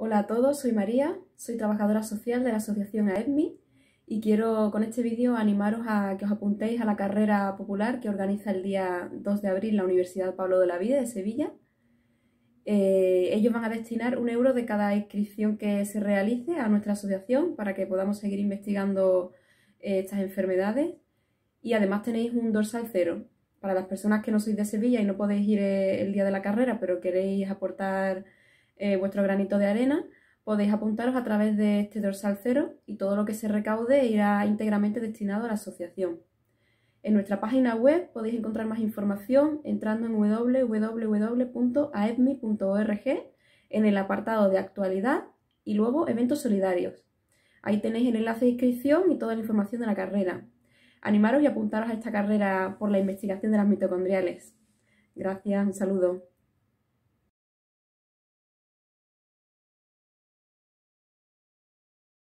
Hola a todos, soy María, soy trabajadora social de la asociación AEDMI y quiero con este vídeo animaros a que os apuntéis a la carrera popular que organiza el día 2 de abril la Universidad Pablo de la Vida de Sevilla. Eh, ellos van a destinar un euro de cada inscripción que se realice a nuestra asociación para que podamos seguir investigando eh, estas enfermedades y además tenéis un dorsal cero. Para las personas que no sois de Sevilla y no podéis ir eh, el día de la carrera, pero queréis aportar eh, vuestro granito de arena. Podéis apuntaros a través de este dorsal cero y todo lo que se recaude irá íntegramente destinado a la asociación. En nuestra página web podéis encontrar más información entrando en www.aedmi.org en el apartado de actualidad y luego eventos solidarios. Ahí tenéis el enlace de inscripción y toda la información de la carrera. Animaros y apuntaros a esta carrera por la investigación de las mitocondriales. Gracias, un saludo.